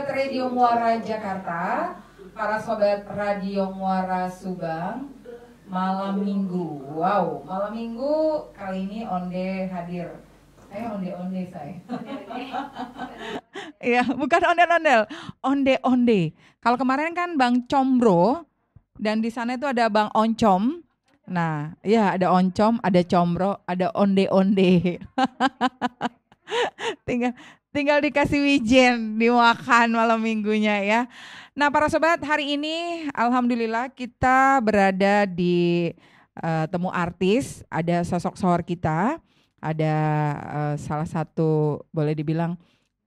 Sobat Radio Muara Jakarta, para Sobat Radio Muara Subang, malam minggu. Wow, malam minggu kali ini Onde hadir. Saya eh, onde-onde saya. Iya, bukan ondel-ondel, onde-onde. Kalau kemarin kan Bang Combro dan di sana itu ada Bang Oncom. Nah, ya ada Oncom, ada Combro, ada onde-onde. Tinggal tinggal dikasih wijen dimakan malam minggunya ya. Nah para sobat hari ini alhamdulillah kita berada di uh, temu artis ada sosok sohor kita ada uh, salah satu boleh dibilang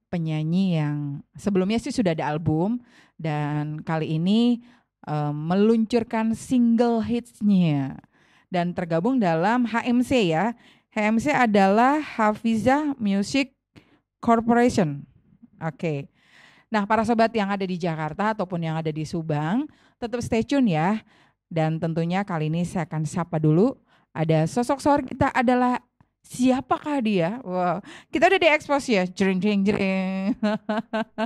penyanyi yang sebelumnya sih sudah ada album dan kali ini uh, meluncurkan single hitsnya dan tergabung dalam HMC ya. HMC adalah Hafizah Music Corporation. Oke. Okay. Nah, para sobat yang ada di Jakarta ataupun yang ada di Subang, tetap stay tune ya. Dan tentunya kali ini saya akan sapa dulu ada sosok sore kita adalah siapakah dia? Wow, kita udah di expose ya, jering jering jering.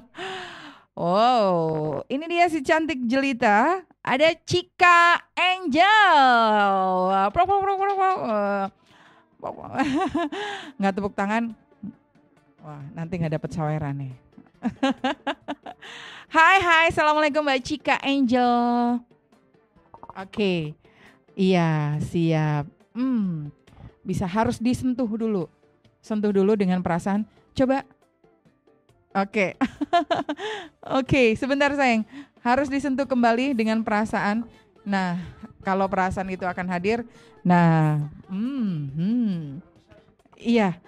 wow, ini dia si cantik jelita. Ada Cika Angel. Pro pro pro pro. Nggak tepuk tangan. Wah, nanti nggak dapet saweran nih. hai, hai, assalamualaikum Mbak Cika Angel. Oke, okay. iya siap. Hmm, bisa harus disentuh dulu, sentuh dulu dengan perasaan. Coba, oke, okay. oke, okay, sebentar sayang, harus disentuh kembali dengan perasaan. Nah, kalau perasaan itu akan hadir, nah, hmm, hmm, iya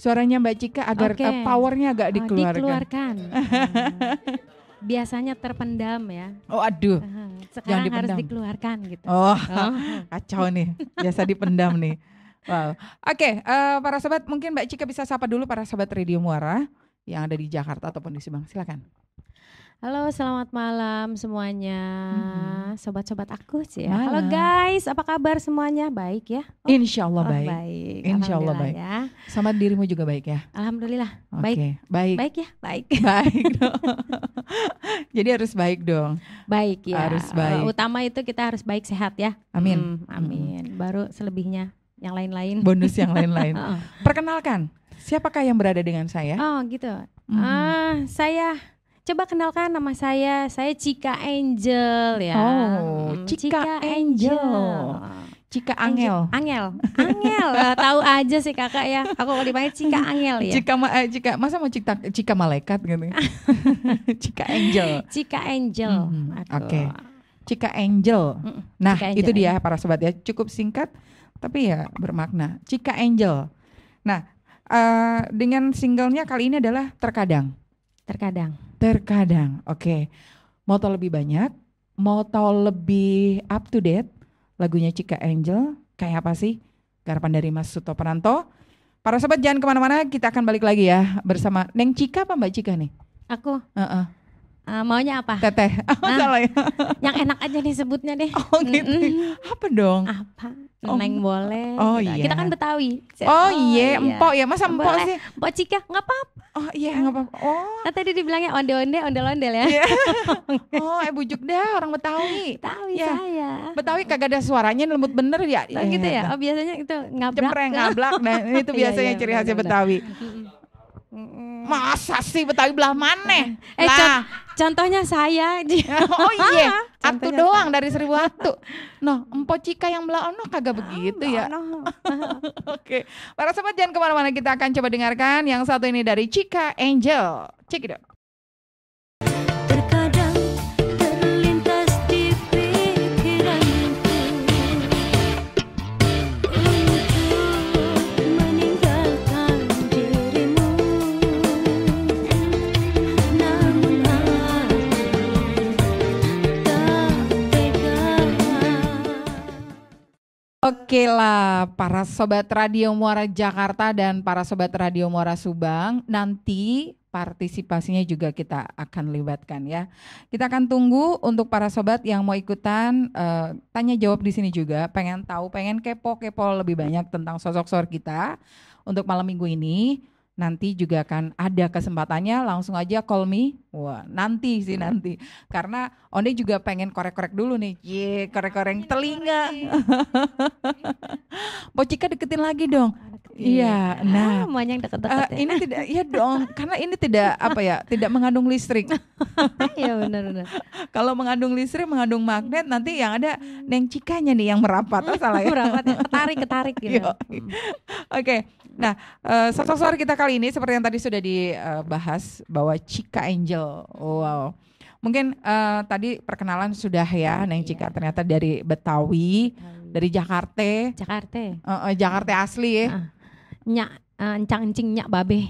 suaranya Mbak Cika agar okay. uh, eh, powernya agak dikeluarkan. Oh, dikeluarkan. dikeluarkan. Hmm. Biasanya terpendam ya. Oh aduh. yang sekarang harus dikeluarkan gitu. Oh, oh. kacau nih. Biasa dipendam nih. Wow. Oke, okay, uh, eh, para sobat mungkin Mbak Cika bisa sapa dulu para sobat Radio Muara yang ada di Jakarta ataupun di Subang. Silakan. Halo, selamat malam semuanya. Sobat-sobat aku sih ya. Halo guys, apa kabar semuanya? Baik ya? Oh, Insya Allah oh, baik. baik. Insya Allah baik. Ya. Sama dirimu juga baik ya? Alhamdulillah. Baik. Okay. Baik. Baik ya? Baik. Baik dong. Jadi harus baik dong. Baik ya. Harus eh, baik. utama itu kita harus baik sehat ya. Amin. Hmm, amin. Hmm. Baru selebihnya yang lain-lain. Bonus yang lain-lain. Perkenalkan, siapakah yang berada dengan saya? Oh gitu. Hmm. Ah, saya Coba kenalkan nama saya, saya Cika Angel ya. Oh, hmm, Cika, Cika Angel. Angel. Cika Angel. Angel. Angel. Angel. Eh, tahu aja sih kakak ya. Aku kalau dipanggil Cika Angel ya. Cika ma eh, Cika masa mau Cika Cika malaikat gitu. Cika Angel. Cika Angel. Hmm, hmm Oke. Okay. Cika Angel. Nah, Cika Angel. itu dia ya. para sobat ya. Cukup singkat tapi ya bermakna. Cika Angel. Nah, uh, dengan singlenya kali ini adalah terkadang. Terkadang. Terkadang, oke. Okay. Mau tau lebih banyak? Mau tau lebih up to date? Lagunya Cika Angel, kayak apa sih? Garapan dari Mas Suto Peranto. Para sobat jangan kemana-mana, kita akan balik lagi ya bersama Neng Cika apa Mbak Cika nih? Aku. Uh -uh. Uh, maunya apa? Teteh. Oh, nah, ya. Yang enak aja disebutnya deh. Oh gitu. Mm -mm. Apa dong? Apa? Oh. Neng oh. boleh. Oh gitu. iya. Kita kan Betawi. Oh, oh iya. iya, empok ya. Masa empok sih? Empok cika, ya? enggak apa-apa. Oh iya, enggak apa-apa. Oh. Nah, tadi dibilangnya onde-onde, ondel-ondel ya. Yeah. oh, eh bujuk deh orang Betawi. Betawi ya. saya. Betawi kagak ada suaranya lembut bener ya. Nah, gitu ya. Iya. Oh, biasanya itu ngablak. Cempreng, ngablak dan nah, itu iya, biasanya yeah, ciri khasnya Betawi. Masa sih Betawi belah mana? Eh, nah. contohnya saya. oh iya, atu doang saya. dari seribu atu. no Empo Cika yang belah ono kagak begitu ya. No, no. Oke, para sobat jangan kemana-mana kita akan coba dengarkan yang satu ini dari Cika Angel. Cek Oke lah, para sobat Radio Muara Jakarta dan para sobat Radio Muara Subang, nanti partisipasinya juga kita akan libatkan ya. Kita akan tunggu untuk para sobat yang mau ikutan uh, tanya jawab di sini juga, pengen tahu, pengen kepo-kepo lebih banyak tentang sosok sosok kita untuk malam minggu ini nanti juga akan ada kesempatannya langsung aja call me wah nanti sih nanti karena Onde juga pengen korek-korek dulu nih ye korek-korek telinga Pocika deketin lagi dong Iya, iya. Nah, ah, yang dekat-dekat. Uh, eh, ya. Ini tidak, iya dong, karena ini tidak apa ya, tidak mengandung listrik. Iya benar-benar. Kalau mengandung listrik, mengandung magnet, nanti yang ada neng cikanya nih yang merapat, oh, salah ya? merapat, ya, ketarik, ketarik gitu. Oke, okay. nah uh, sosok suara kita kali ini seperti yang tadi sudah dibahas eh, bahwa Cika Angel, wow. Mungkin uh, tadi perkenalan sudah ya, iya. Neng Cika. Ternyata dari Betawi, Betawi. dari Jakarta. Jakarta. Uh, uh, Jakarta asli ya. Uh nyak encang eh, encing nyak babe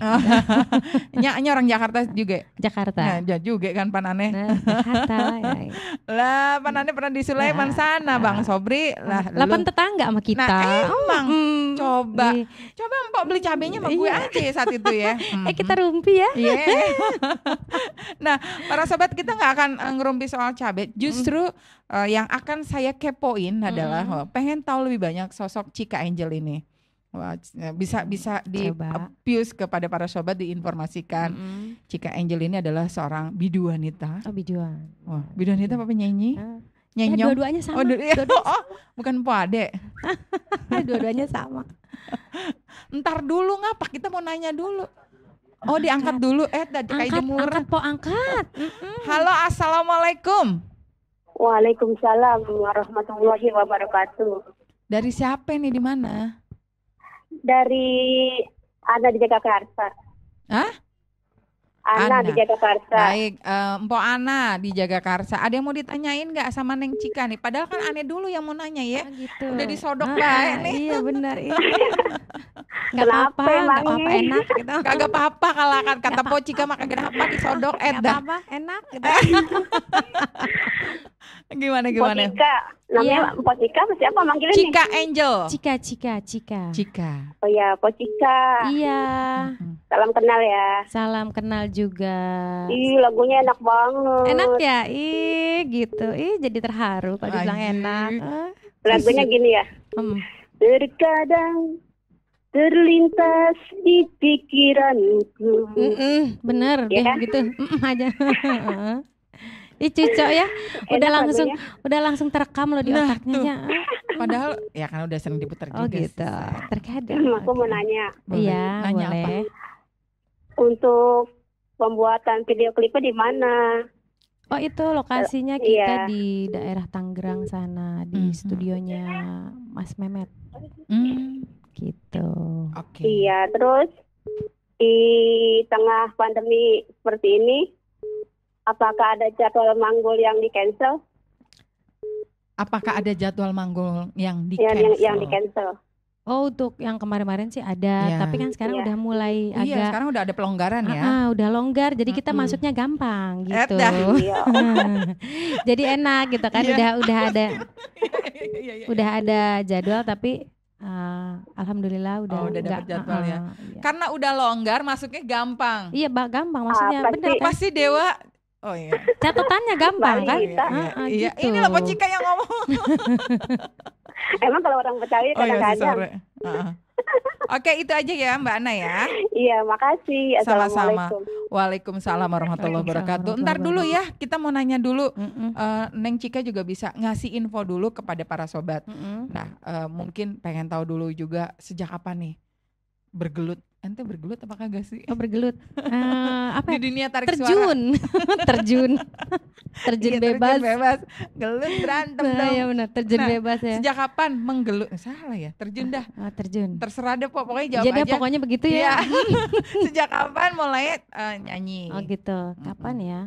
nyaknya orang Jakarta juga Jakarta nah, juga kan panane nah, Jakarta ya. lah panane pernah di Sulaiman nah, sana nah. bang Sobri lah delapan tetangga sama kita nah emang eh, oh, mm, coba di, coba mpok beli cabenya sama gue iya. aja saat itu ya mm. eh kita rumpi ya yeah. nah para sobat kita nggak akan eh, ngerumpi soal cabai, justru mm. uh, yang akan saya kepoin adalah mm. pengen tahu lebih banyak sosok Cika Angel ini Wah, eh, bisa bisa di pius kepada para sobat diinformasikan mm -hmm. jika Angel ini adalah seorang bidu wanita. Oh biduan. Wah bidu wanita apa penyanyi? Uh. Ya, dua-duanya sama. Oh, dua -duanya. dua oh, bukan pade. Eh, dua-duanya sama. Ntar dulu ngapa kita mau nanya dulu. Oh angkat. diangkat dulu eh tadi kayak jemur. Angkat po angkat. Halo assalamualaikum. Waalaikumsalam warahmatullahi wabarakatuh. Dari siapa nih di mana? dari Ana di Jakarta. Hah? Ana, Ana. di Jagakarsa. Baik, uh, Ana di Jagakarsa. Ada yang mau ditanyain nggak sama Neng Cika nih? Padahal kan Ane dulu yang mau nanya ya. Ah, gitu. Udah disodok ah, baik nih. Iya benar iya. Gak apa-apa, gak gitu. kan. apa-apa enak gitu. gak apa-apa kalau kan kata Po Cika maka gak apa disodok eh Gak apa-apa, enak gitu. gimana gimana? Po Cika, Namanya yeah. Pocika apa siapa manggilnya? Cika nih? Angel. Cika, Cika, Cika. Cika. Oh ya, Pocika. Iya. Salam kenal ya. Salam kenal juga. Ih, lagunya enak banget. Enak ya? Ih, gitu. Ih, jadi terharu kalau dibilang enak. Eh. Lagunya gini ya. Hmm. Terkadang terlintas di pikiranku. Mm -mm, bener, ya. deh, kan? gitu. Mm -mm aja. Ih ya. Udah Enak langsung udah langsung terekam loh di nah, otaknya. Tuh. Padahal ya kan udah sering diputar oh, juga. Oh gitu. Terkadang. Hmm, aku mau nanya. Iya, nanya boleh. Apa? Untuk pembuatan video klipnya di mana? Oh itu lokasinya iya. kita iya. di daerah Tangerang sana di mm -hmm. studionya Mas Memet. Mm. Gitu. Oke. Okay. Iya, terus di tengah pandemi seperti ini Apakah ada jadwal manggul yang di cancel? Apakah ada jadwal manggul yang di cancel? Yang, yang, di cancel. Oh untuk yang kemarin-kemarin sih ada, yeah. tapi kan sekarang yeah. udah mulai iya, agak. Iya sekarang udah ada pelonggaran ya. Ah, ah udah longgar, jadi kita mm -hmm. masuknya gampang eh, gitu. Iya. jadi enak gitu kan, yeah. udah udah ada, iya, udah ada jadwal tapi Uh, alhamdulillah udah oh, udah dapat jadwal uh, uh, ya. Ah, Karena udah longgar masuknya gampang. Iya, gampang maksudnya. Ah, pasti, benar kan? Pasti Dewa Oh iya. Catatannya gampang kan? Iya, ah, iya. Gitu. lah Pocika yang ngomong. Emang kalau orang Betawi kadang-kadang. Oh, iya, uh-huh. Oke, itu aja ya Mbak Ana ya. Iya, makasih. Sama-sama. Waalaikumsalam warahmatullahi wabarakatuh. Ntar dulu ya, kita mau nanya dulu. Mm-mm. Uh, Neng Cika juga bisa ngasih info dulu kepada para sobat. Mm-mm. Nah, uh, mungkin pengen tahu dulu juga sejak apa nih bergelut ente bergelut apa kagak sih? Oh, bergelut. Uh, apa? Di ya? dunia tarik terjun. suara. terjun. terjun. Iya, bebas. Terjun bebas. Gelut berantem nah, dong. Iya benar, terjun nah, bebas ya. Sejak kapan menggelut? Salah ya, terjun dah. Oh, terjun. Terserah deh pok, pokoknya jawab Jadi iya aja. pokoknya begitu ya. ya. sejak kapan mulai uh, nyanyi? Oh gitu. Kapan ya?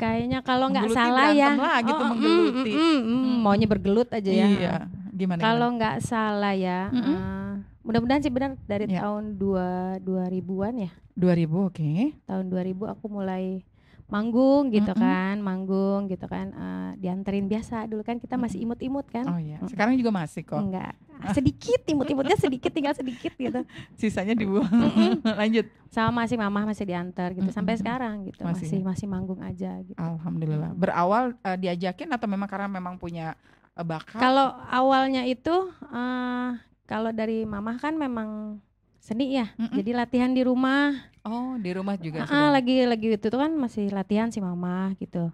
Kayaknya kalau nggak salah ya. Lah, gitu, oh, mm, menggeluti. Mm, mm, mm, mm, maunya bergelut aja ya. Iya. Gimana? Kalau nggak salah ya. Mm -mm. uh, mudah-mudahan sih benar dari ya. tahun dua dua ribuan ya. 2000 oke. Okay. Tahun 2000 aku mulai manggung gitu mm -hmm. kan, manggung gitu kan, uh, dianterin biasa dulu kan kita masih imut-imut kan. Oh iya, sekarang juga masih kok. Enggak, sedikit imut-imutnya sedikit tinggal sedikit gitu. Sisanya dibuang. Mm -hmm. Lanjut. Sama masih mamah masih diantar gitu mm -hmm. sampai sekarang gitu, masih masih, ya. masih manggung aja gitu. Alhamdulillah. Berawal uh, diajakin atau memang karena memang punya uh, bakat? Kalau awalnya itu uh, kalau dari mamah kan memang seni ya. Mm -mm. Jadi latihan di rumah. Oh, di rumah juga. Ah, lagi lagi itu tuh kan masih latihan si mama gitu.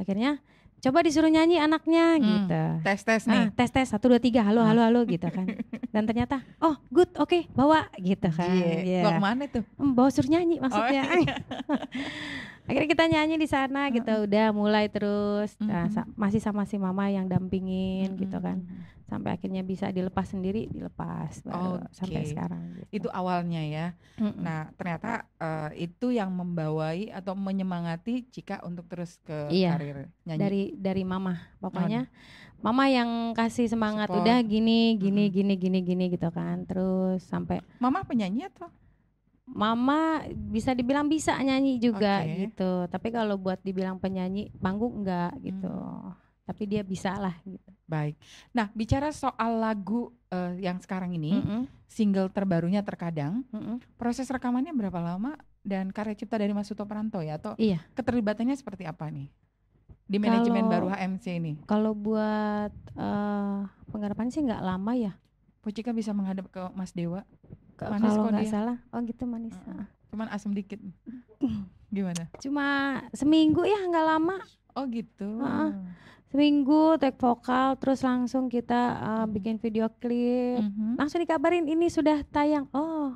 Akhirnya coba disuruh nyanyi anaknya hmm, gitu. Tes tes nih. tes tes satu dua tiga halo halo halo gitu kan. Dan ternyata oh good oke okay, bawa gitu kan. yeah. Yeah. Bawa mana tuh? Hmm, bawa suruh nyanyi oh, maksudnya. Oh, iya. Akhirnya kita nyanyi di sana gitu udah mulai terus nah, sa masih sama si mama yang dampingin gitu kan sampai akhirnya bisa dilepas sendiri dilepas baru okay. sampai sekarang gitu. itu awalnya ya mm nah ternyata uh, itu yang membawai atau menyemangati Cika untuk terus ke iya. karir nyanyi dari dari mama pokoknya oh. mama yang kasih semangat Support. udah gini gini mm -hmm. gini gini gini gitu kan terus sampai mama penyanyi atau Mama bisa dibilang bisa nyanyi juga okay. gitu, tapi kalau buat dibilang penyanyi panggung enggak gitu. Hmm tapi dia bisa lah gitu. Baik. Nah, bicara soal lagu uh, yang sekarang ini, mm -hmm. single terbarunya terkadang, mm -hmm. proses rekamannya berapa lama dan karya cipta dari Mas Suto Pranto ya atau iya. keterlibatannya seperti apa nih? Di manajemen baru HMC ini. Kalau buat uh, penggarapan sih nggak lama ya. Pucika bisa menghadap ke Mas Dewa. Ke, manis kalau nggak salah. Oh gitu manis. Cuman asam dikit. Gimana? Cuma seminggu ya nggak lama. Oh gitu. Uh seminggu take vokal terus langsung kita uh, hmm. bikin video klip mm-hmm. langsung dikabarin ini sudah tayang oh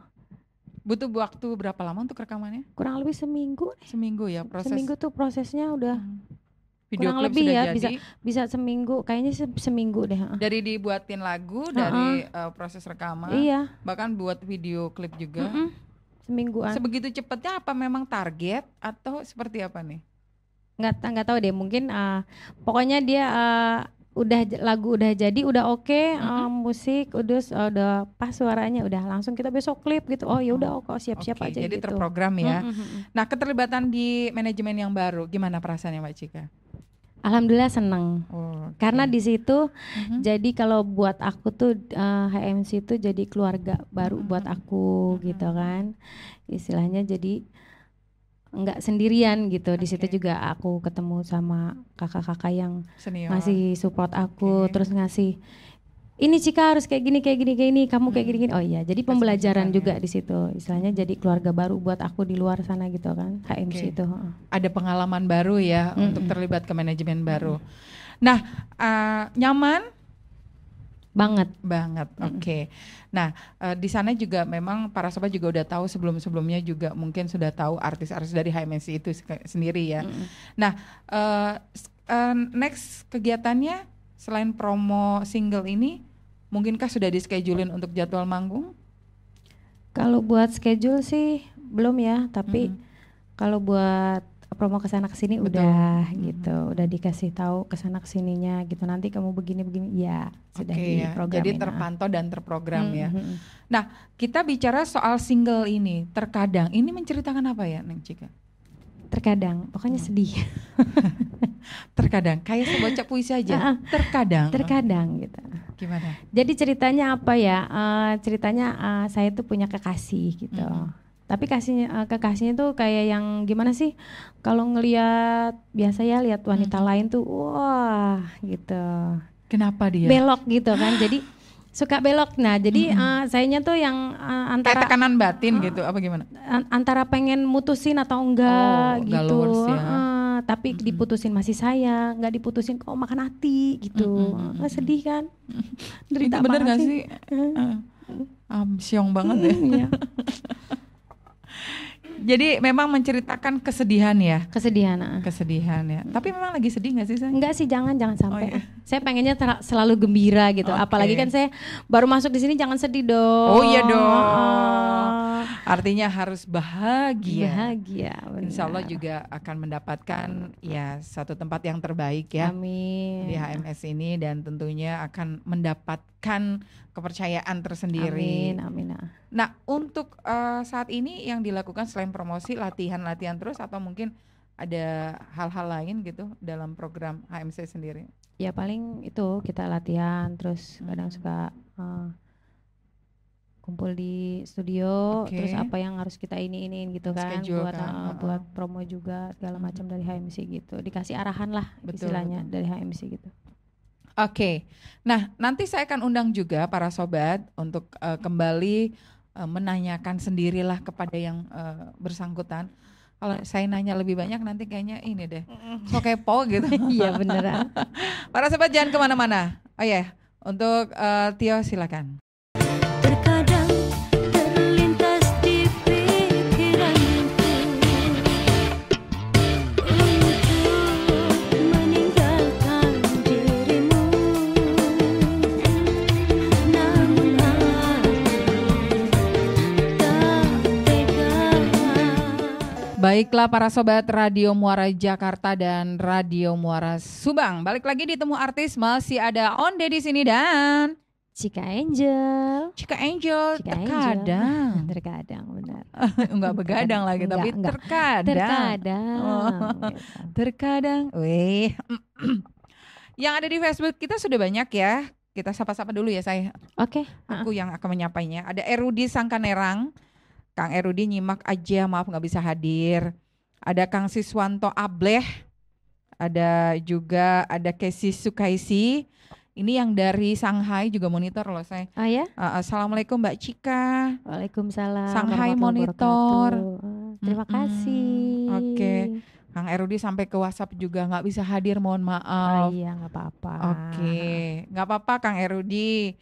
butuh waktu berapa lama untuk rekamannya kurang lebih seminggu seminggu ya proses seminggu tuh prosesnya udah mm. Video kurang lebih ya jadi. bisa bisa seminggu kayaknya se seminggu deh dari dibuatin lagu uh-uh. dari uh, proses rekaman iya bahkan buat video klip juga mm semingguan sebegitu cepetnya apa memang target atau seperti apa nih nggak nggak tahu deh mungkin uh, pokoknya dia uh, udah lagu udah jadi udah oke okay, eh, mm -hmm. uh, musik udah udah pas suaranya udah langsung kita besok klip gitu oh ya udah oh, siap-siap okay, aja jadi gitu. terprogram ya mm -hmm. nah keterlibatan di manajemen yang baru gimana perasaannya mbak Cika Alhamdulillah seneng oh, okay. karena di situ mm-hmm. jadi kalau buat aku tuh uh, HMC itu jadi keluarga baru mm-hmm. buat aku mm-hmm. gitu kan istilahnya jadi nggak sendirian gitu. Di situ juga aku ketemu sama kakak-kakak yang Senior. ngasih support aku, okay. terus ngasih ini Cika harus kayak gini kayak gini kayak ini, kamu kayak gini gini. Hmm. Oh iya, jadi pembelajaran juga ya. di situ. Istilahnya jadi keluarga baru buat aku di luar sana gitu kan, HMC okay. itu. Ada pengalaman baru ya mm untuk terlibat ke manajemen baru. Mm. Nah, uh, nyaman banget. Banget. Oke. Okay. Mm Nah, uh, di sana juga memang para sobat juga udah tahu sebelum-sebelumnya juga mungkin sudah tahu artis-artis dari HMC itu sendiri ya. Mm Nah, uh, uh, next kegiatannya selain promo single ini, mungkinkah sudah di schedulein untuk jadwal manggung? Kalau buat schedule sih belum ya, tapi mm kalau buat promo ke sana ke sini udah gitu, mm -hmm. udah dikasih tahu ke sana ke sininya gitu. Nanti kamu begini begini ya sudah okay, ya. Jadi terpantau dan terprogram mm -hmm. ya. Nah, kita bicara soal single ini, terkadang ini menceritakan apa ya, Neng Cika? Terkadang, pokoknya hmm. sedih. terkadang kayak sebocah puisi aja. terkadang. Terkadang gitu. Gimana? Jadi ceritanya apa ya? Uh, ceritanya uh, saya tuh punya kekasih gitu. Mm -hmm tapi kasihnya uh, kekasihnya tuh kayak yang gimana sih kalau ngelihat biasa ya lihat wanita hmm. lain tuh wah gitu kenapa dia belok gitu kan jadi suka belok nah jadi hmm. uh, sayanya tuh yang uh, antara kayak tekanan batin uh, gitu apa gimana antara pengen mutusin atau enggak oh, gitu ya. tapi mm-hmm. diputusin masih sayang nggak diputusin kok makan hati gitu mm-hmm. nah, sedih kan Mm-hmm. itu bener gak sih, sih? Uh, um, siong banget mm, ya iya. Jadi memang menceritakan kesedihan ya. Kesedihan. Uh. Kesedihan ya. Tapi memang lagi sedih nggak sih saya? Enggak sih, jangan jangan oh, sampai. Oh, iya. Saya pengennya selalu gembira gitu. Okay. Apalagi kan saya baru masuk di sini jangan sedih dong. Oh iya dong. Uh, Artinya harus bahagia. Bahagia. Benar. Insya Allah juga akan mendapatkan ya satu tempat yang terbaik ya. Amin. Di HMS ini dan tentunya akan mendapatkan kepercayaan tersendiri. Amin. Amin. Ah. Nah untuk uh, saat ini yang dilakukan selain promosi latihan-latihan terus atau mungkin ada hal-hal lain gitu dalam program HMC sendiri? Ya paling itu kita latihan terus kadang suka uh, kumpul di studio okay. terus apa yang harus kita ini iniin gitu kan Schedule buat kan? Eh, buat promo juga segala macam dari HMC gitu dikasih arahan lah betul, istilahnya betul. dari HMC gitu Oke, okay. nah nanti saya akan undang juga para sobat untuk uh, kembali uh, menanyakan sendirilah kepada yang uh, bersangkutan. Kalau saya nanya lebih banyak nanti kayaknya ini deh, so kepo gitu. Iya beneran. para sobat jangan kemana-mana. Oh ya, yeah. untuk uh, Tio silakan. Baiklah para sobat Radio Muara Jakarta dan Radio Muara Subang. Balik lagi di Temu Artis masih ada Onde di sini dan Cika Angel. Cika Angel Cika terkadang. Angel. Terkadang benar. enggak begadang lagi enggak, tapi enggak. terkadang. Terkadang. Oh. Gitu. Terkadang. Weh. Yang ada di Facebook kita sudah banyak ya. Kita sapa-sapa dulu ya saya. Oke. Okay. Aku uh -huh. yang akan menyapainya. Ada Erudi Sangkanerang. Kang Erudi nyimak aja, maaf nggak bisa hadir. Ada Kang Siswanto Ableh, ada juga ada Kesi Sukaisi. Ini yang dari Shanghai juga monitor loh saya. Ah oh, ya? Uh, Assalamualaikum Mbak Cika. Waalaikumsalam. Shanghai monitor. terima mm -hmm. kasih. Oke. Okay. Kang Erudi sampai ke WhatsApp juga nggak bisa hadir, mohon maaf. Ah, iya, nggak apa-apa. Oke, okay. nggak apa-apa Kang Erudi.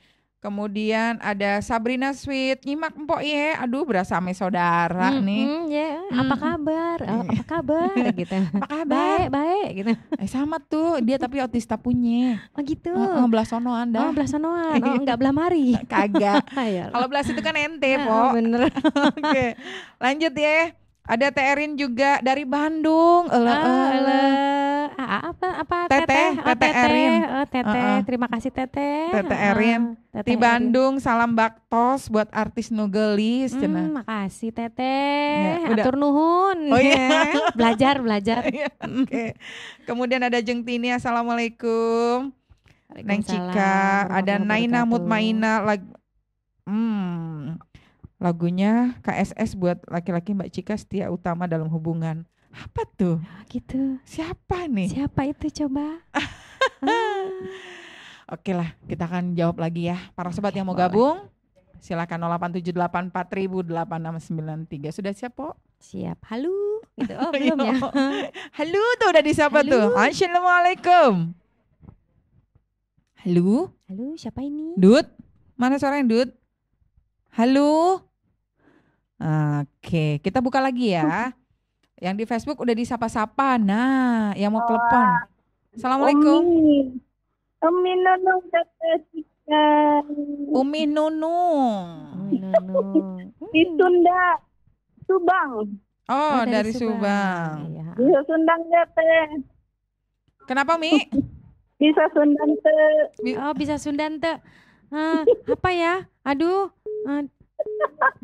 Kemudian ada Sabrina Sweet, nyimak empok ye. Aduh berasa ame saudara hmm, nih. ya, yeah. Apa kabar? Oh, apa kabar gitu. apa kabar? Baik, baik gitu. Eh, sama tuh dia tapi otista punya. Oh gitu. Oh, oh belah sono anda. Oh belah sono, Oh enggak belah mari. Kagak. Ya Kalau belas itu kan ente, ya Po. Oh, bener. Oke. Lanjut ya. Ada Terin juga dari Bandung. Ele, ele. Ah, apa apa teteh oh, teteh teteh Erin oh, teteh uh -uh. terima kasih teteh teteh Erin uh, di Bandung salam baktos buat artis nugelis hmm, cina makasih teteh ya, udah. atur nuhun oh, iya. belajar belajar ya, hmm. okay. kemudian ada Jeng Tini assalamualaikum Neng Cika ada Naina Mutmaina lag hmm lagunya KSS buat laki-laki Mbak Cika setia utama dalam hubungan apa tuh gitu siapa nih siapa itu coba oke lah kita akan jawab lagi ya para sobat oke, yang mau boleh. gabung silakan 08788486993 sudah siap po siap halo gitu oh belum ya halo tuh udah disapa halo. tuh assalamualaikum halo halo siapa ini dut mana suara yang dut halo Oke, kita buka lagi ya. Oh. Yang di Facebook udah disapa-sapa. Nah, yang mau telepon. Assalamualaikum. Umi. Umi Nunu udah Umi Nunu. Umi Nunu. Di Sunda. Subang. Oh, oh dari, dari Subang. Subang. Ya. Bisa Sundang Teh. Kenapa, Mi? bisa Teh. Oh, bisa Teh. Uh, apa ya? Aduh, uh,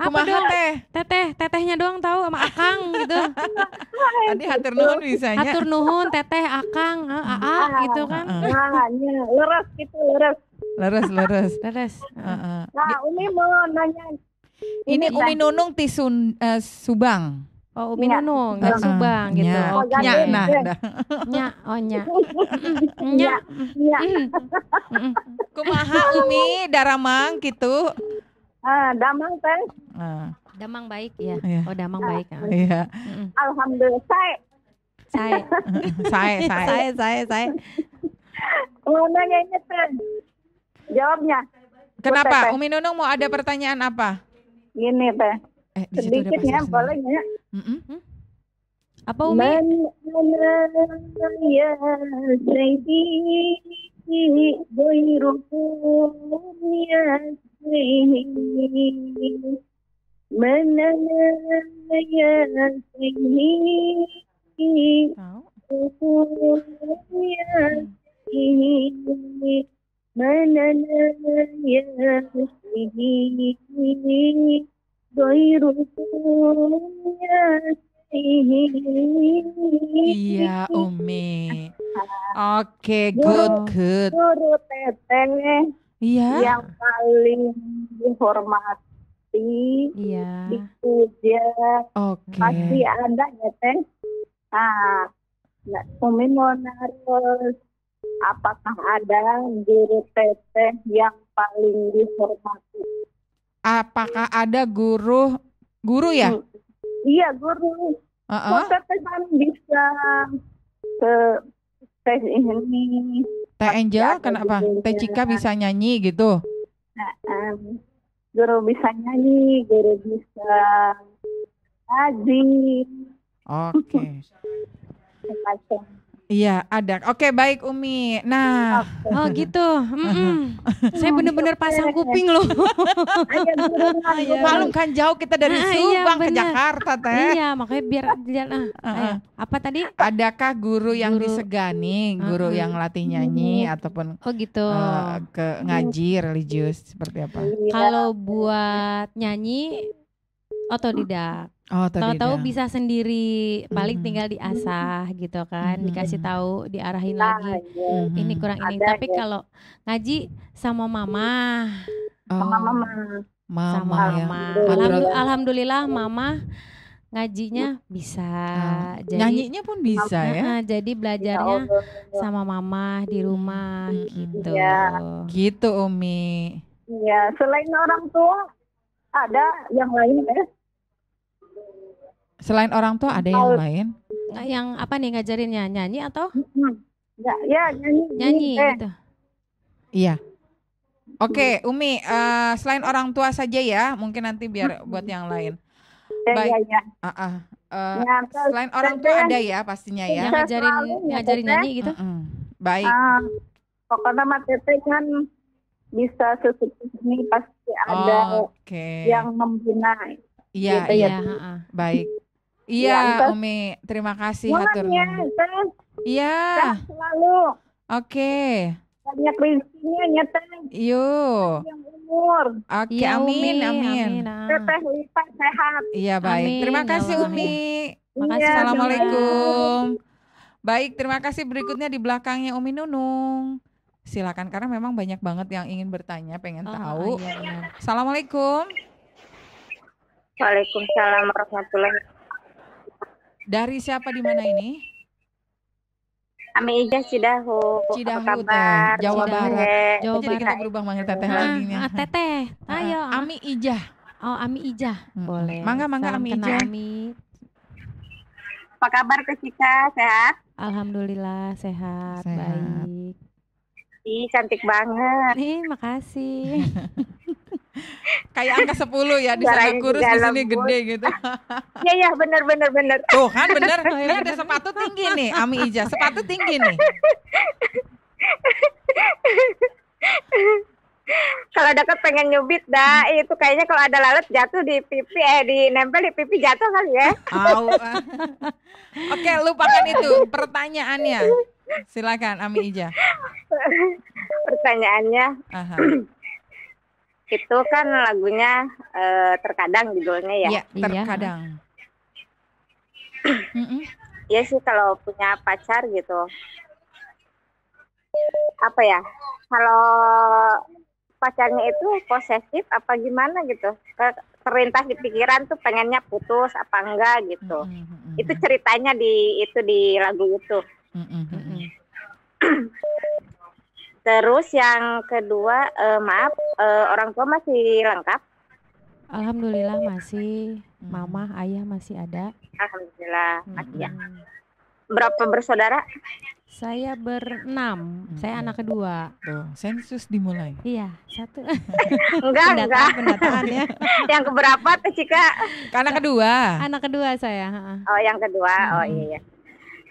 apa dong? Teh? Teteh, tetehnya doang tahu sama Akang gitu. Tadi hatur nuhun misalnya. Hatur nuhun, teteh, Akang, eh, Aa ah, ah, ah, gitu kan. Nah, leres gitu, leres. Leres, leres. Leres. Nah, Umi mau nanya. Ini Umi Nunung di Sun, uh, Subang. Oh, Umi ya. Nunung di Subang gitu. Nya. Oh, nya, nah, dah. Nya, oh nya. nya. Nya. Kumaha Umi daramang gitu. Ah, damang kan? Uh. Damang baik ya. Yeah. Iya. Oh, damang uh, baik. Ah. Iya. Yeah. Mm. Alhamdulillah saya. Saya. saya, saya, saya, saya, Mau nanya ini kan. Jawabnya. Kenapa? Umi Nunung mau ada pertanyaan apa? Gini, Teh. Eh, Sedikitnya ya, boleh ya? Mm -mm. Apa Umi? Man, ya, Mana ya Mana ya ya Iya, Umi. Oke, okay, good, good. teteh. Eh. Iya. Yang paling informatif, iya. dia Oke. Okay. Pasti ada ya Teh. Nah, nggak mau naruh apakah ada guru teteh yang paling dihormati? Apakah ada guru guru ya? Hmm. Iya guru. Uh -uh. Kok TT kan bisa ke teh ini teh Angel kenapa teh Cika bisa nyanyi gitu nah, um, guru bisa nyanyi guru bisa ngaji oke okay. Iya, ada. Oke, baik Umi. Nah, oh gitu. Mm Saya bener-bener pasang kuping loh. Iya. Malum kan jauh kita dari nah, Subang iya, ke Jakarta teh. Iya, makanya biar jalan. uh, apa tadi? Adakah guru yang guru. disegani, guru uh yang latih nyanyi uh. ataupun Oh gitu. Uh, ke ngaji religius seperti apa? Iya. Kalau buat nyanyi otodidak. Oh, Tahu-tahu bisa sendiri, paling hmm. tinggal diasah gitu kan, hmm. dikasih tahu, diarahin nah, lagi. Hmm. Ini kurang Ada ini. Tapi ya. kalau ngaji sama mama. Oh. Sama mama. sama ya. mama. Alhamdulillah, alhamdulillah mama ngajinya hmm. bisa. Hmm. Jadi, Nyanyinya pun bisa ya. Nah, jadi belajarnya sama mama di rumah hmm. gitu. Ya. Gitu Umi. Iya, selain orang tua ada yang lain ya? Selain orang tua ada yang lain? Yang apa nih ngajarinnya? Nyanyi atau? Ya, ya nyanyi. Nyanyi eh. gitu. Iya. Oke, okay, Umi, uh, selain orang tua saja ya, mungkin nanti biar buat yang lain. Ya, ya, Baik. Ya, eh, ya. Uh, uh, uh, selain orang tua ada ya pastinya ya. Yang ngajarin ya, ngajarin nyanyi gitu. Uh, uh. Baik. Uh, pokoknya Mak kan bisa sesuatu ini pasti ada oh, okay. yang membina. Iya, gitu, iya. Ya. Baik. Iya, ya, Umi. Terima kasih Mohon Ya, iya. selalu. Oke. Okay. Banyak rezekinya ya, Teh. Yuk. Yang umur. Oke, okay, iya, amin, amin. amin. Ah. Teteh lipat sehat. Iya, baik. Amin. Terima kasih Umi. Makasih. Iya, Assalamualaikum. Baik, terima kasih berikutnya di belakangnya Umi Nunung. Silakan karena memang banyak banget yang ingin bertanya, pengen oh, tahu. Iya, iya. Assalamualaikum. Waalaikumsalam warahmatullahi dari siapa di mana ini? Ami Ijah Cidahu. Cidahu kabar? Jawa Cidahu. Barat. Jawa Jadi Barat. kita berubah manggil gitu. Teteh nah, lagi ah, nih. Ah Teteh, ayo. Ah, Ami Ijah, Oh, Ami Ijah, Hmm. Boleh. Mangga mangga Ami Ijah. Ami. Apa kabar Kesika? Sehat? Alhamdulillah sehat, sehat. baik. Ih, cantik banget. Ih, makasih. kayak angka 10 ya di sana kurus di sini gede gitu. Iya iya benar benar benar. Tuh kan benar ini ada sepatu tinggi nih Ami Ija, sepatu tinggi nih. kalau dekat pengen nyubit dah itu kayaknya kalau ada lalat jatuh di pipi eh di nempel di pipi jatuh kali ya. Oh. Oke, lupakan itu pertanyaannya. Silakan Ami Ija. Pertanyaannya. Aha itu kan lagunya uh, terkadang judulnya ya. Iya, iya. terkadang. Iya sih kalau punya pacar gitu. Apa ya? Kalau pacarnya itu posesif apa gimana gitu. Terlintas di pikiran tuh pengennya putus apa enggak gitu. Mm -hmm. Itu ceritanya di itu di lagu itu. Mm -hmm. Terus yang kedua, eh, maaf, eh, orang tua masih lengkap? Alhamdulillah masih, mama, hmm. ayah masih ada. Alhamdulillah masih ya. Hmm. Berapa bersaudara? Saya berenam, hmm. saya anak kedua. Tuh, sensus dimulai. Iya, satu. enggak, pendataan, enggak. Pendataan ya. yang keberapa Cika? Anak kedua. Anak kedua saya. Oh, yang kedua. Oh, hmm. Oh iya. iya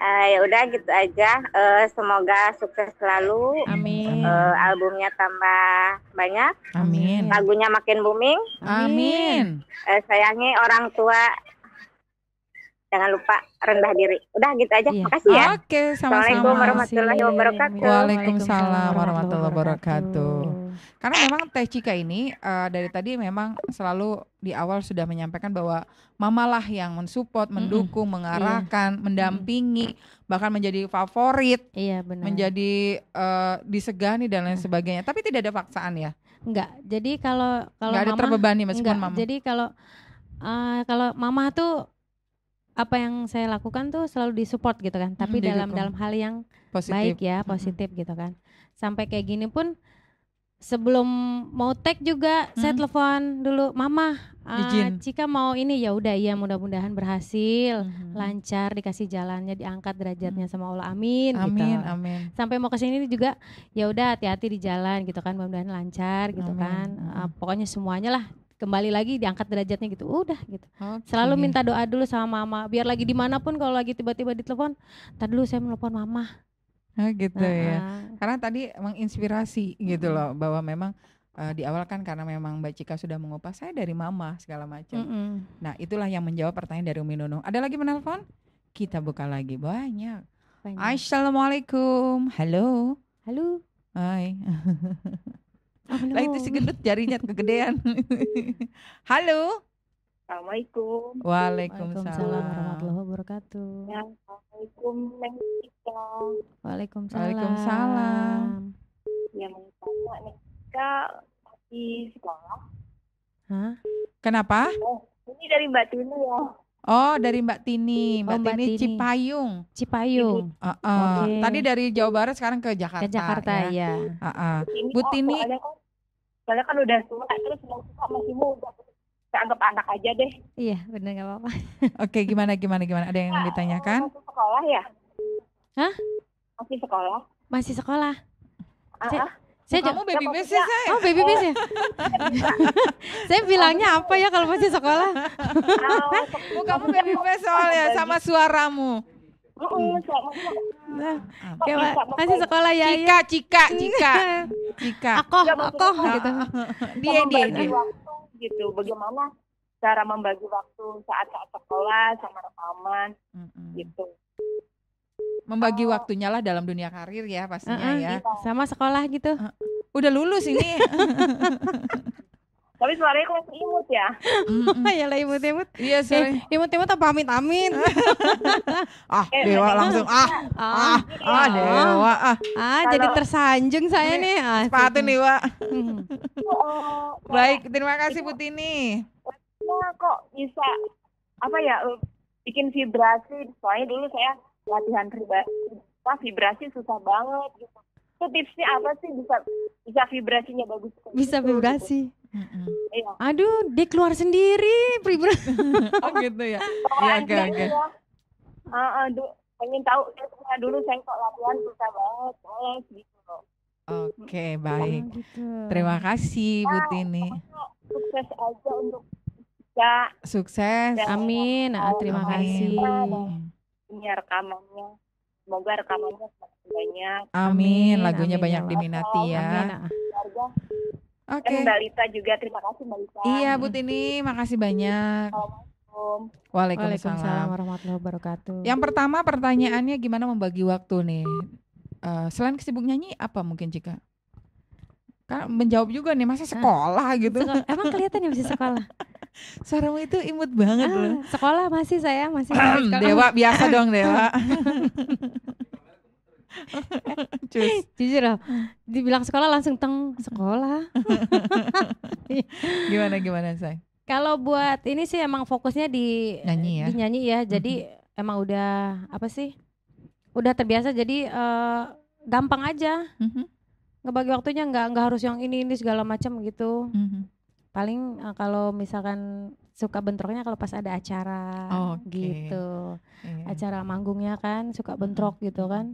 uh, ya udah gitu aja uh, semoga sukses selalu amin uh, albumnya tambah banyak amin lagunya makin booming amin uh, sayangi orang tua jangan lupa rendah diri. Udah gitu aja. Iya. Makasih ya. Oke, sama-sama. Assalamualaikum warahmatullahi wabarakatuh. Waalaikumsalam warahmatullahi wabarakatuh. Karena memang Teh Cika ini uh, dari tadi memang selalu di awal sudah menyampaikan bahwa mamalah yang mensupport, mendukung, mm -hmm. mengarahkan, yeah. mendampingi, mm -hmm. bahkan menjadi favorit. Iya, benar. Menjadi uh, disegani dan lain iya. sebagainya. Tapi tidak ada paksaan ya. Enggak. Jadi kalau kalau enggak mama, ada terbebani meskipun enggak. mama. Jadi kalau uh, kalau mama tuh apa yang saya lakukan tuh selalu disupport gitu kan tapi hmm, dalam dalam hal yang positif. baik ya mhm. positif hmm. gitu kan sampai kayak gini pun sebelum mau tag juga hmm. saya mhm. telepon dulu mama uh, ah, jika mau ini ya udah iya mudah-mudahan berhasil hmm. lancar dikasih jalannya diangkat derajatnya hmm. sama Allah amin gitu. amin gitu. amin sampai mau kesini juga ya udah hati-hati di jalan gitu kan mudah-mudahan lancar gitu amin. kan uh, pokoknya semuanya lah kembali lagi diangkat derajatnya gitu udah gitu okay. selalu minta doa dulu sama mama biar lagi dimanapun kalau lagi tiba-tiba ditelepon tadi dulu saya menelepon mama oh, gitu nah, ya karena tadi menginspirasi gitu loh bahwa memang uh, di awal kan karena memang Mbak Cika sudah mengupas saya dari mama segala macam. Mm -hmm. Nah, itulah yang menjawab pertanyaan dari Umi Nunung. Ada lagi menelpon? Kita buka lagi banyak. banyak. Assalamualaikum. Halo. Halo. Hai. Lah itu si gendut jarinya kegedean. Halo. Assalamualaikum. Waalaikumsalam. Waalaikumsalam warahmatullahi wabarakatuh. Assalamualaikum. Waalaikumsalam. Waalaikumsalam. Ya mau tanya nih sekolah? Hah? Kenapa? Oh, ini dari Mbak Tini ya. Oh, dari Mbak Tini. Mbak, oh, Mbak Tini, Cipayung. Cipayung. Uh -uh. Okay. Tadi dari Jawa Barat sekarang ke Jakarta. Ke Jakarta ya. ya. Uh -uh. Bu Tini. Oh, soalnya kan udah tua terus mau suka masih muda saya anggap anak aja deh iya benar nggak apa-apa oke gimana gimana gimana ada yang nah, ditanyakan masih sekolah ya Hah? masih sekolah masih sekolah uh ah, -huh. Saya ah. kamu baby base ya saya. Oh baby base ya. saya bilangnya apa ya kalau masih sekolah? oh, oh kamu baby base soalnya oh, sama suaramu. Oke, oh, Nah, masih sekolah ya. Cika, ya? Cika, Cika. Iya. Cika. Aku, aku gitu. Dia dia dia. Gitu, bagaimana cara membagi waktu saat saat sekolah sama rekaman gitu. Membagi oh. waktunya lah dalam dunia karir ya pastinya uh-uh, ya. Gitu. Sama sekolah gitu. udah lulus ini. Tapi suaranya kok imut ya? ya lah imut-imut. Iya sih. Eh, imut-imut apa Amin Amin. ah, dewa langsung ah. Ah, ah, ah dewa ah. Ah, jadi tersanjung saya nih. Ah, sepatu nih, wa. Hmm. Oh, oh, oh. Baik, terima kasih Tini. kok bisa apa ya bikin vibrasi soalnya dulu saya latihan pribadi wah vibrasi susah banget gitu itu tipsnya apa sih bisa bisa vibrasinya bagus bisa gitu. vibrasi Iya. Aduh, dia keluar sendiri, pribra. oh gitu ya. Iya, oke, oke. Ya. Ah, ah, pengen tahu saya dulu sengkok latihan susah banget, les gitu loh. Oke, okay, baik. Ya, gitu. Terima kasih nah, Tini. Sukses aja untuk kita. Sukses. Dan ya, Amin. Ah, terima Amin. kasih. Ini rekamannya. Semoga rekamannya banyak. Amin. Amin. Lagunya Amin. Ya banyak diminati ya. Amin. Oke. Okay. Dan Mbak Lita juga terima kasih Mbak Lita. Iya Bu Tini, makasih banyak. Waalaikumsalam. Waalaikumsalam warahmatullahi wabarakatuh. Yang pertama pertanyaannya gimana membagi waktu nih? Uh, selain kesibuk nyanyi apa mungkin jika Kan menjawab juga nih masa sekolah eh, gitu. Sekolah. Emang kelihatan ya masih sekolah. Suaramu itu imut banget ah, loh. Sekolah masih saya masih. dewa biasa dong Dewa. Jujur loh, dibilang sekolah langsung teng sekolah. gimana gimana say? Kalau buat ini sih emang fokusnya di nyanyi ya. Di nyanyi ya. Jadi mm-hmm. emang udah apa sih? Udah terbiasa jadi uh, gampang aja. Mm-hmm. Ngebagi waktunya nggak nggak harus yang ini ini segala macam gitu. Mm-hmm. Paling uh, kalau misalkan suka bentroknya kalau pas ada acara oh, okay. gitu. Yeah. Acara manggungnya kan suka bentrok mm-hmm. gitu kan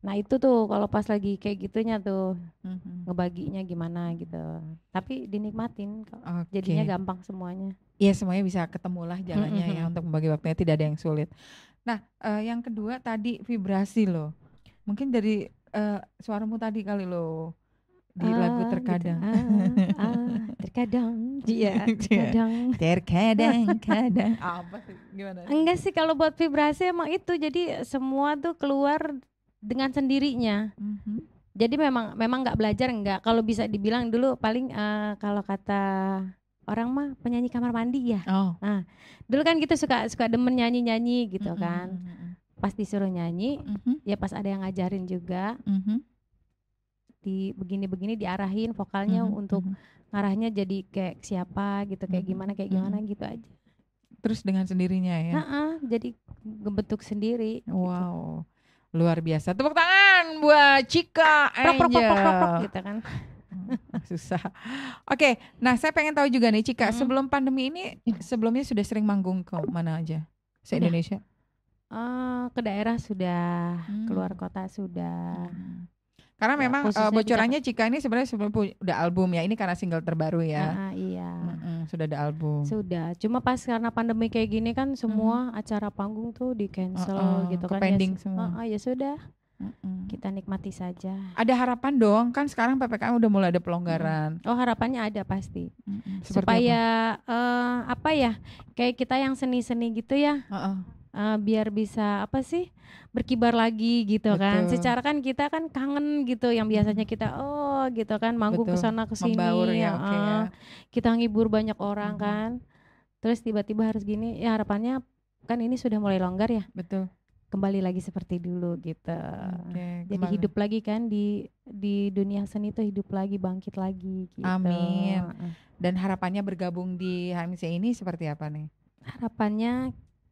Nah itu tuh kalau pas lagi kayak gitunya tuh mm-hmm. ngebaginya gimana gitu. Tapi dinikmatin, okay. jadinya gampang semuanya. Iya semuanya bisa ketemulah mhm, jalannya mm-hmm. ya mhm. untuk membagi waktunya tidak ada yang sulit. Nah uh, yang kedua tadi vibrasi loh, mungkin dari uh, suaramu tadi kali loh di ah, lagu gitu. terkadang. Gitu. Ah, ah, terkadang, iya, iya terkadang. terkadang, kadang. Apa sih? Gimana? Enggak sih kalau buat vibrasi emang itu jadi semua tuh keluar dengan sendirinya. Mm-hmm. Jadi memang memang nggak belajar nggak. Kalau bisa dibilang dulu paling uh, kalau kata orang mah penyanyi kamar mandi ya. Oh. Nah, dulu kan kita suka suka demen nyanyi-nyanyi gitu mm-hmm. kan. Mm-hmm. Pas disuruh nyanyi, mm-hmm. ya pas ada yang ngajarin juga. Mm-hmm. Di begini-begini diarahin vokalnya mm-hmm. untuk mm ngarahnya jadi kayak siapa gitu, kayak mm-hmm. gimana kayak gimana mm-hmm. gitu aja. Terus dengan sendirinya ya. Ha-ha, jadi bentuk sendiri. Gitu. Wow. Gitu Luar biasa. Tepuk tangan buat Cika Angel. Prok, prok, prok, prok, gitu kan. Susah. Oke, okay, nah saya pengen tahu juga nih Cika, hmm. sebelum pandemi ini sebelumnya sudah sering manggung ke mana aja? Se-Indonesia? Uh, ke daerah sudah, hmm. keluar kota sudah. Hmm. Karena ya, memang uh, bocorannya Cika ini sebenarnya sebelum udah album ya. Ini karena single terbaru ya. Ah, ah, iya. Mm-mm, sudah ada album. Sudah. Cuma pas karena pandemi kayak gini kan semua mm. acara panggung tuh di cancel uh, uh, gitu kan. Pending ya, semua. Oh, oh ya sudah. Mm-mm. Kita nikmati saja. Ada harapan dong, kan sekarang ppkm udah mulai ada pelonggaran. Mm. Oh harapannya ada pasti. Supaya apa? Uh, apa ya, kayak kita yang seni-seni gitu ya. Uh-uh uh, biar bisa apa sih berkibar lagi gitu kan. Betul. kan. Secara kan kita kan kangen gitu yang biasanya kita oh gitu kan manggung ke sana ke sini ya, uh, Kita ngibur banyak orang hmm. kan. Terus tiba-tiba harus gini ya harapannya kan ini sudah mulai longgar ya. Betul. Kembali lagi seperti dulu gitu. Okay, Jadi hidup lagi kan di di dunia seni itu hidup lagi, bangkit lagi gitu. Amin. Dan harapannya bergabung di HMC ini seperti apa nih? Harapannya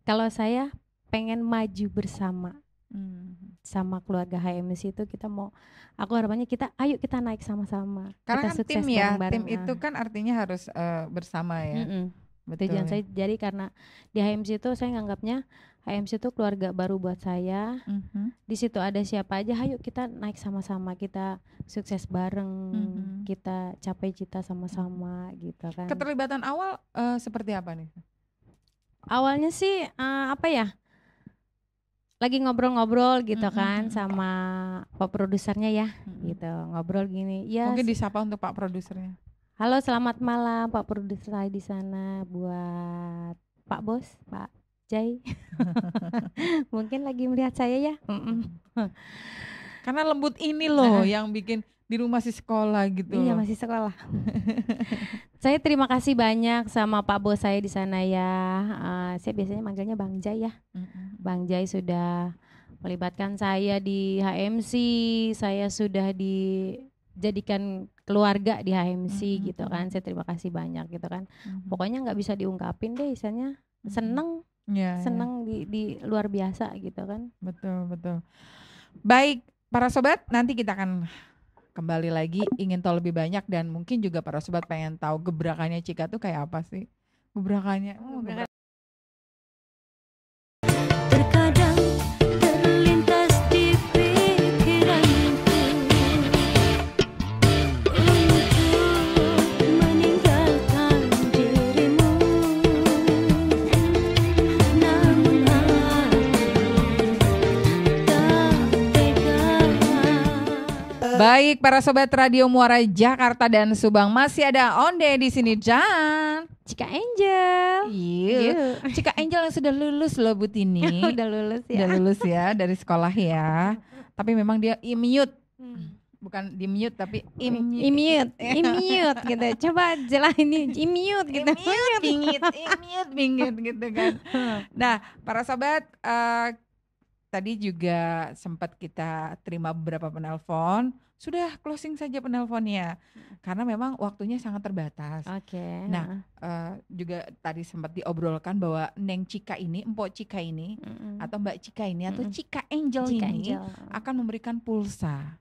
kalau saya pengen maju bersama hmm. sama keluarga HMS itu kita mau aku harapannya kita ayo kita naik sama-sama karena kita kan sukses tim ya bareng tim itu ah. kan artinya harus uh, bersama ya mm -mm. Betul. jangan saya jadi karena di HMC itu saya nganggapnya HMC itu keluarga baru buat saya. Mm -hmm. Di situ ada siapa aja, ayo kita naik sama-sama, kita sukses bareng, mm -hmm. kita capai cita sama-sama gitu kan. Keterlibatan awal uh, seperti apa nih? awalnya sih uh, apa ya? Lagi ngobrol-ngobrol gitu mm -hmm. kan sama Pak produsernya ya, mm -hmm. gitu ngobrol gini. Ya. Mungkin disapa untuk Pak produsernya. Halo, selamat malam Pak produser saya di sana buat Pak Bos, Pak Jai. Mungkin lagi melihat saya ya. Mm -mm. Karena lembut ini loh yang bikin di rumah si sekolah gitu. Iya, masih sekolah. saya terima kasih banyak sama Pak Bos saya di sana ya. Uh, saya biasanya manggilnya Bang Jai ya. Mm-hmm. Bang Jai sudah melibatkan saya di HMC, saya sudah dijadikan keluarga di HMC mm-hmm. gitu kan. Saya terima kasih banyak gitu kan. Mm-hmm. Pokoknya nggak bisa diungkapin deh isanya. Seneng. Yeah, iya. seneng yeah. di di luar biasa gitu kan. Betul, betul. Baik, para sobat, nanti kita akan kembali lagi ingin tahu lebih banyak dan mungkin juga para sobat pengen tahu gebrakannya Cika tuh kayak apa sih? Gebrakannya. Oh, gebrakan. Baik, para sobat Radio Muara Jakarta dan Subang masih ada Onde di sini Jan. Cika Angel. Iya. iya. Cika Angel yang sudah lulus loh ini sudah lulus ya. Sudah lulus ya dari sekolah ya. Tapi memang dia imut, hmm. Bukan di mute tapi imut imut imut gitu. Coba jelas ini imut gitu. Immute bingit, imut bingit gitu kan. Nah, para sobat uh, tadi juga sempat kita terima beberapa penelpon sudah closing saja penelponnya karena memang waktunya sangat terbatas. Oke. Okay. Nah, uh, juga tadi sempat diobrolkan bahwa Neng Cika ini, Empok Cika ini mm atau Mbak Cika ini mm atau Cika Angel Cika ini Angel. akan memberikan pulsa.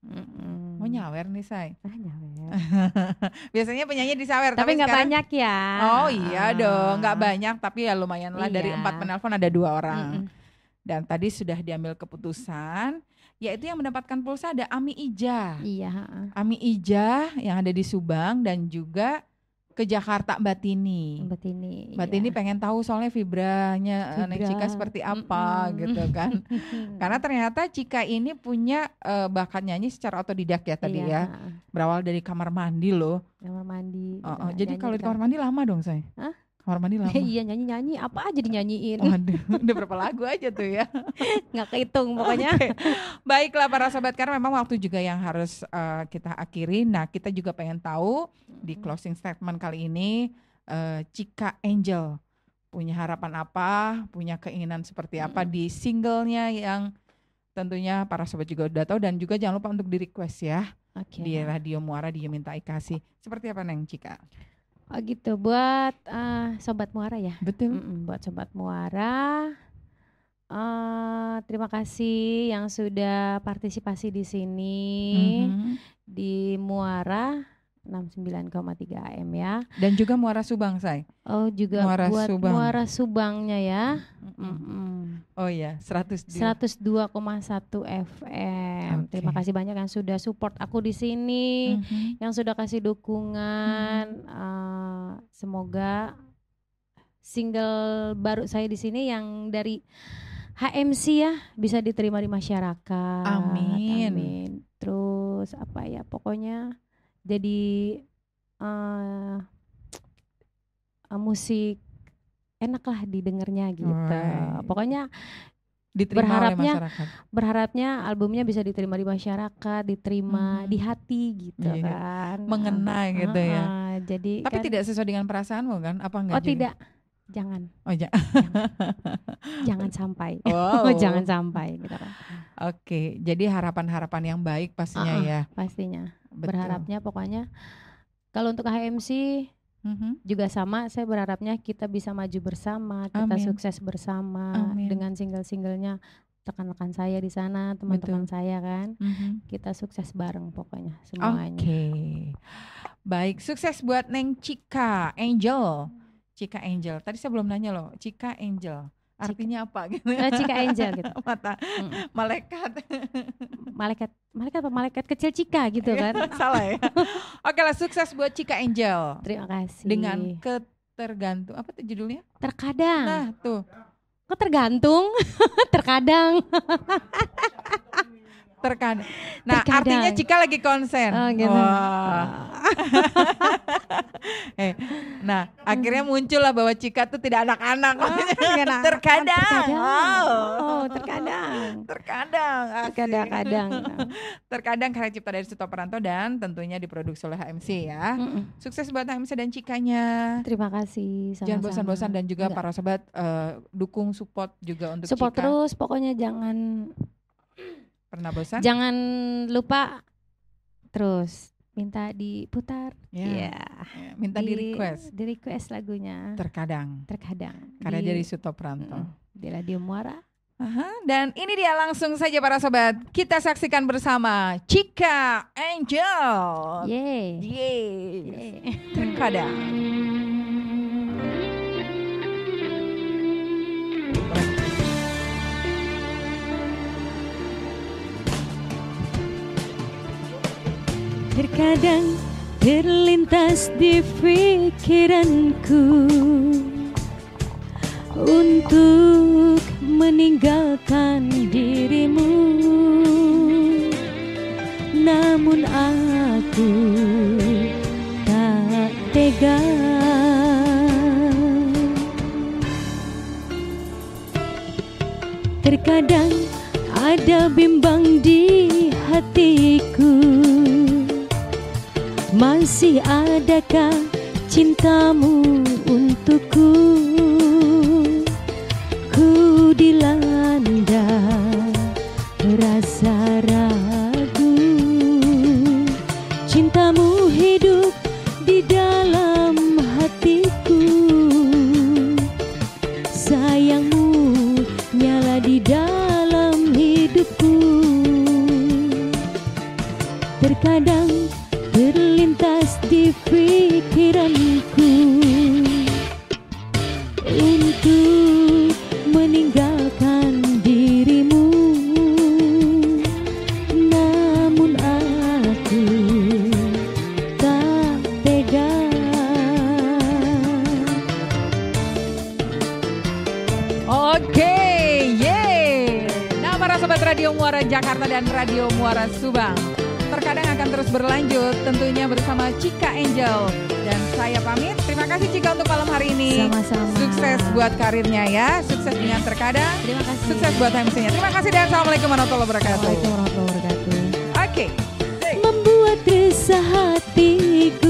mm hmm oh, Mau nyawer nih say? Ah nyawer. Biasanya penyanyi disawer tapi nggak sekarang... banyak ya. Oh iya oh. dong, nggak banyak tapi ya lumayan lah iya. dari empat penelpon ada dua orang. mm hmm Dan tadi sudah diambil keputusan yaitu yang mendapatkan pulsa ada Ami Ija. Iya. Ami Ija yang ada di Subang dan juga ke Jakarta Batini. Batini. Batini iya. pengen tahu soalnya vibranya Vibra. Eh, Neng Cika seperti apa mm -hmm. gitu kan. Karena ternyata Cika ini punya uh, bakat nyanyi secara otodidak ya tadi iya. ya. Berawal dari kamar mandi loh. Kamar mandi. Oh, oh. Jadi kalau di kamar mandi lama dong saya. Hah? Kamar mandi lama. iya nyanyi-nyanyi apa aja dinyanyiin. Waduh, udah berapa lagu aja tuh ya. Nggak kehitung pokoknya. Okay. Baiklah para sobat karena memang waktu juga yang harus uh, kita akhiri. Nah, kita juga pengen tahu di closing statement kali ini uh, Cika Angel punya harapan apa, punya keinginan seperti apa di singlenya yang tentunya para sobat juga udah tahu dan juga jangan lupa untuk di request ya okay. di radio Muara dia Minta Kasih. Seperti apa Neng Cika? Oh gitu, buat uh, sobat Muara ya. Betul. Mm -mm, buat sobat Muara. Uh, terima kasih yang sudah partisipasi di sini mm -hmm. di Muara 69,3 AM ya. Dan juga Muara Subang, saya Oh, juga Muara buat Subang. Muara Subangnya ya. Mm -mm. oh iya, 100 102,1 FM. Okay. Terima kasih banyak yang sudah support aku di sini, mm -hmm. yang sudah kasih dukungan. Mm -hmm. uh, semoga single baru saya di sini yang dari HMC ya bisa diterima di masyarakat. Amin. Amin. Terus apa ya pokoknya jadi uh, uh, musik enak lah didengarnya gitu. Pokoknya diterima berharapnya berharapnya albumnya bisa diterima di masyarakat, diterima hmm. di hati gitu yeah. Iya. kan. Mengena uh, gitu uh, ya. Jadi Tapi kan, tidak sesuai dengan perasaanmu kan? Apa enggak? Oh, juga? tidak jangan oh ja jangan. jangan sampai wow. Oh, jangan sampai gitu kan oke jadi harapan-harapan yang baik pastinya uh -uh, ya pastinya Betul. berharapnya pokoknya kalau untuk HMC Mm-hmm. Juga sama, saya berharapnya kita bisa maju bersama, kita Amin. sukses bersama Amin. dengan single-singlenya tekan rekan saya di sana, teman-teman saya kan. Mm-hmm. Kita sukses bareng pokoknya semuanya. Oke. Okay. Baik, sukses buat Neng Cika, Angel. Cika Angel. Tadi saya belum nanya loh, Cika Angel. Artinya Cika. apa gitu? Ya? Eh, Cika Angel gitu. Mata malaikat. malaikat malaikat apa malaikat kecil Cika gitu kan. Salah ya. Oke lah sukses buat Cika Angel. Terima kasih. Dengan ketergantung apa tuh judulnya? Terkadang. Nah, tuh. Kok tergantung? Terkadang terkadang. Nah, terkadang. artinya jika lagi konsen. Oh, gitu. Wah. eh, nah, akhirnya muncul bahwa Cika tuh tidak anak-anak. Oh, terkadang. terkadang. Oh, terkadang. Terkadang. Terkadang-kadang. Ya. terkadang karya cipta dari Suto Peranto dan tentunya diproduksi oleh HMC ya. Mm-mm. Sukses buat HMC dan Cikanya. Terima kasih. Sama-sama. Jangan bosan-bosan dan juga Enggak. para sobat uh, dukung support juga untuk support Cika. terus pokoknya jangan Pernah bosan? Jangan lupa terus minta diputar. Ya. Yeah. Yeah. Minta di, di request. Di request lagunya. Terkadang. Terkadang. Karena jadi dari Suto Pranto. Mm, di Radio Muara. Aha, dan ini dia langsung saja para sobat. Kita saksikan bersama Chica Angel. yeah. Yeah. Yeah. Terkadang. terkadang terlintas di pikiranku untuk meninggalkan dirimu namun aku tak tega terkadang ada bimbang di hatiku masih adakah cintamu untukku Ku bilang. terkadang akan terus berlanjut tentunya bersama Cika Angel dan saya pamit. Terima kasih Cika untuk malam hari ini. Sama-sama. Sukses buat karirnya ya, sukses dengan terkadang. Terima kasih. Sukses buat MC-nya. Terima kasih dan assalamualaikum warahmatullahi wabarakatuh. Waalaikumsalam warahmatullahi wabarakatuh. Oke. Okay. Membuat resah hatiku.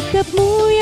sikapmu yang